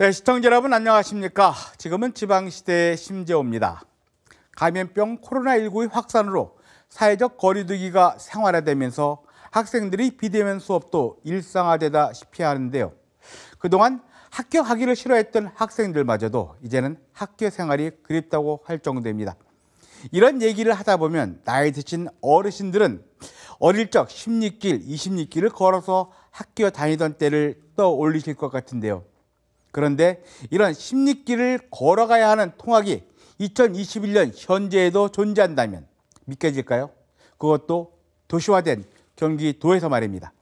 네, 시청자 여러분 안녕하십니까? 지금은 지방시대의 심재호입니다. 감염병 코로나19의 확산으로 사회적 거리두기가 생활화되면서 학생들이 비대면 수업도 일상화되다시피 하는데요. 그동안 학교 가기를 싫어했던 학생들마저도 이제는 학교 생활이 그립다고 할 정도입니다. 이런 얘기를 하다 보면 나이 드신 어르신들은 어릴 적 16길, 20리길을 걸어서 학교 다니던 때를 떠올리실 것 같은데요. 그런데 이런 십리길을 걸어가야 하는 통학이 2021년 현재에도 존재한다면 믿겨질까요? 그것도 도시화된 경기도에서 말입니다.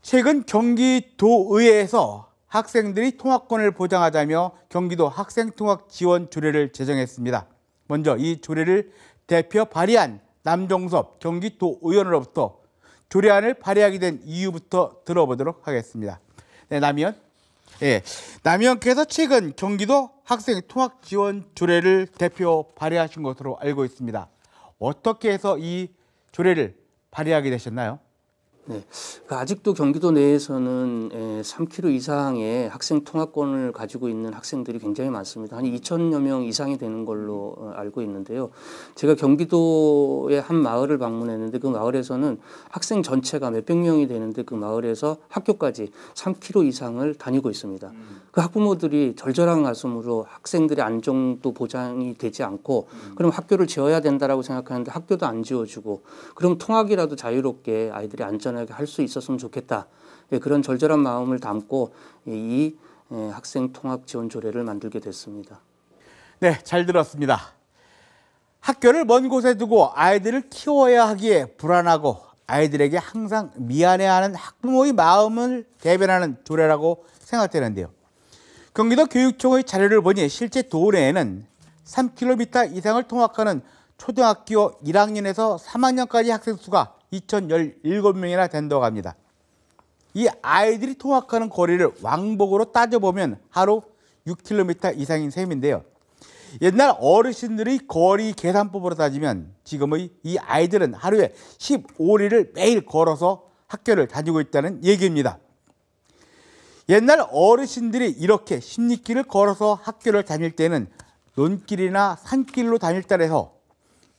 최근 경기도의회에서 학생들이 통학권을 보장하자며 경기도 학생통학지원 조례를 제정했습니다. 먼저 이 조례를 대표 발의한 남종섭 경기도 의원으로부터 조례안을 발의하게 된 이유부터 들어보도록 하겠습니다. 네, 남이현. 예. 남영께서 최근 경기도 학생 통학 지원 조례를 대표 발의하신 것으로 알고 있습니다. 어떻게 해서 이 조례를 발의하게 되셨나요? 네. 아직도 경기도 내에서는 3km 예, 이상의 학생 통학권을 가지고 있는 학생들이 굉장히 많습니다. 한 2천여 명 이상이 되는 걸로 어, 알고 있는데요. 제가 경기도의 한 마을을 방문했는데 그 마을에서는 학생 전체가 몇백 명이 되는데 그 마을에서 학교까지 3km 이상을 다니고 있습니다. 음. 그 학부모들이 절절한 가슴으로 학생들의 안정도 보장이 되지 않고 음. 그럼 학교를 지어야 된다라고 생각하는데 학교도 안 지어주고 그럼 통학이라도 자유롭게 아이들이 안전 간단하게 할수 있었으면 좋겠다. 예, 그런 절절한 마음을 담고 이 예, 학생 통학 지원 조례를 만들게 됐습니다. 네, 잘 들었습니다. 학교를 먼 곳에 두고 아이들을 키워야 하기에 불안하고 아이들에게 항상 미안해하는 학부모의 마음을 대변하는 조례라고 생각되는데요. 경기도 교육청의 자료를 보니 실제 도내에는 3km 이상을 통학하는 초등학교 1학년에서 3학년까지 학생 수가 2017명이나 된다고 합니다. 이 아이들이 통학하는 거리를 왕복으로 따져보면 하루 6km 이상인 셈인데요. 옛날 어르신들의 거리 계산법으로 따지면 지금의 이 아이들은 하루에 15리를 매일 걸어서 학교를 다니고 있다는 얘기입니다. 옛날 어르신들이 이렇게 십리길을 걸어서 학교를 다닐 때는 논길이나 산길로 다닐 때라서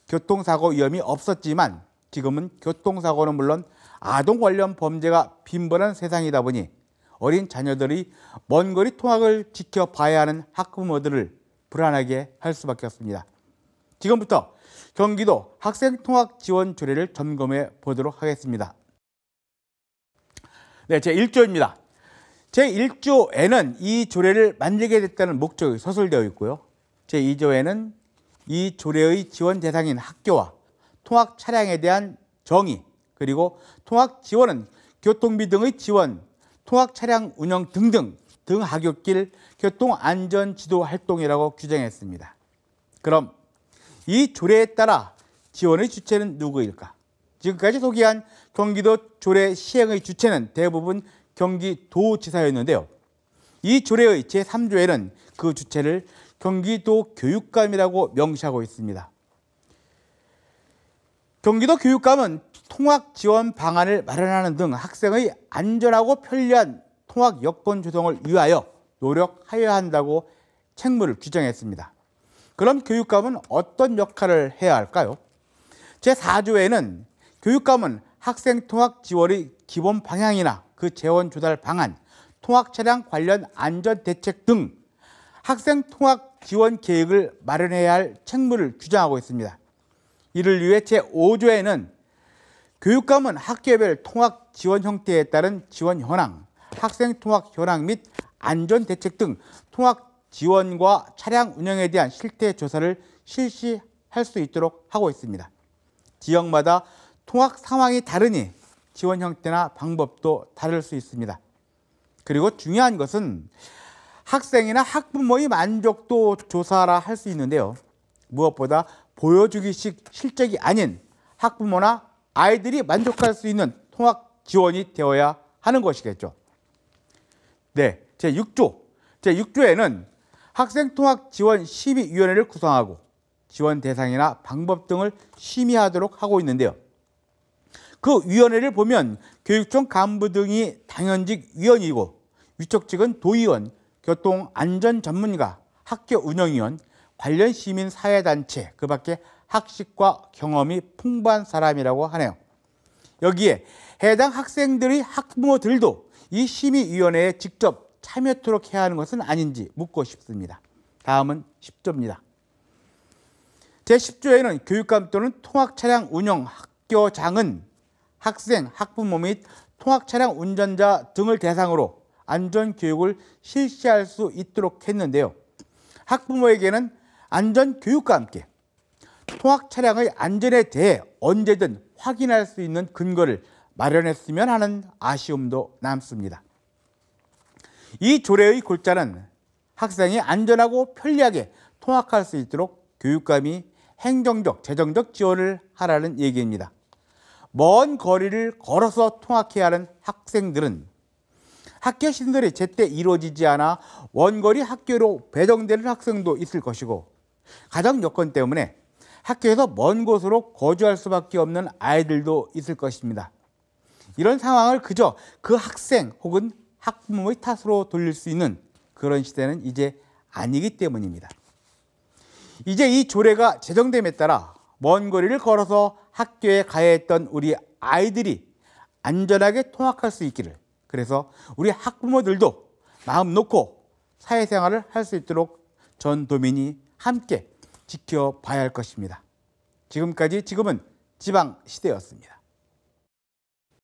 교통사고 위험이 없었지만 지금은 교통사고는 물론 아동 관련 범죄가 빈번한 세상이다 보니 어린 자녀들이 먼 거리 통학을 지켜봐야 하는 학부모들을 불안하게 할 수밖에 없습니다. 지금부터 경기도 학생 통학 지원 조례를 점검해 보도록 하겠습니다. 네, 제1조입니다. 제1조에는 이 조례를 만들게 됐다는 목적이 서술되어 있고요. 제2조에는 이 조례의 지원 대상인 학교와 통학 차량에 대한 정의, 그리고 통학 지원은 교통비 등의 지원, 통학 차량 운영 등등 등 하굣길 교통 안전 지도 활동이라고 규정했습니다. 그럼 이 조례에 따라 지원의 주체는 누구일까? 지금까지 소개한 경기도 조례 시행의 주체는 대부분 경기도지사였는데요. 이 조례의 제3조에는 그 주체를 경기도 교육감이라고 명시하고 있습니다. 경기도 교육감은 통학 지원 방안을 마련하는 등 학생의 안전하고 편리한 통학 여건 조성을 위하여 노력하여야 한다고 책무를 규정했습니다. 그럼 교육감은 어떤 역할을 해야 할까요? 제4조에는 교육감은 학생 통학 지원의 기본 방향이나 그 재원 조달 방안, 통학 차량 관련 안전 대책 등 학생 통학 지원 계획을 마련해야 할 책무를 규정하고 있습니다. 이를 위해 제5조에는 교육감은 학교별 통학 지원 형태에 따른 지원 현황, 학생 통학 현황 및 안전 대책 등 통학 지원과 차량 운영에 대한 실태 조사를 실시할 수 있도록 하고 있습니다. 지역마다 통학 상황이 다르니 지원 형태나 방법도 다를 수 있습니다. 그리고 중요한 것은 학생이나 학부모의 만족도 조사라 할 수 있는데요. 무엇보다 보여주기식 실적이 아닌 학부모나 아이들이 만족할 수 있는 통학 지원이 되어야 하는 것이겠죠. 네, 제6조. 제6조에는 학생통합지원심의위원회를 구성하고 지원 대상이나 방법 등을 심의하도록 하고 있는데요. 그 위원회를 보면 교육청 간부 등이 당연직 위원이고 위촉직은 도의원, 교통안전전문가, 학교 운영위원, 관련 시민 사회단체 그 밖에 학식과 경험이 풍부한 사람이라고 하네요. 여기에 해당 학생들의 학부모들도 이 심의위원회에 직접 참여토록 해야 하는 것은 아닌지 묻고 싶습니다. 다음은 10조입니다. 제10조에는 교육감 또는 통학차량 운영 학교장은 학생, 학부모 및 통학차량 운전자 등을 대상으로 안전교육을 실시할 수 있도록 했는데요. 학부모에게는 안전 교육과 함께 통학 차량의 안전에 대해 언제든 확인할 수 있는 근거를 마련했으면 하는 아쉬움도 남습니다. 이 조례의 골자는 학생이 안전하고 편리하게 통학할 수 있도록 교육감이 행정적, 재정적 지원을 하라는 얘기입니다. 먼 거리를 걸어서 통학해야 하는 학생들은 학교 신설이 제때 이루어지지 않아 원거리 학교로 배정되는 학생도 있을 것이고 가정 여건 때문에 학교에서 먼 곳으로 거주할 수밖에 없는 아이들도 있을 것입니다. 이런 상황을 그저 그 학생 혹은 학부모의 탓으로 돌릴 수 있는 그런 시대는 이제 아니기 때문입니다. 이제 이 조례가 제정됨에 따라 먼 거리를 걸어서 학교에 가야 했던 우리 아이들이 안전하게 통학할 수 있기를 그래서 우리 학부모들도 마음 놓고 사회생활을 할 수 있도록 전 도민이 함께 지켜봐야 할 것입니다. 지금까지 지금은 지방 시대였습니다.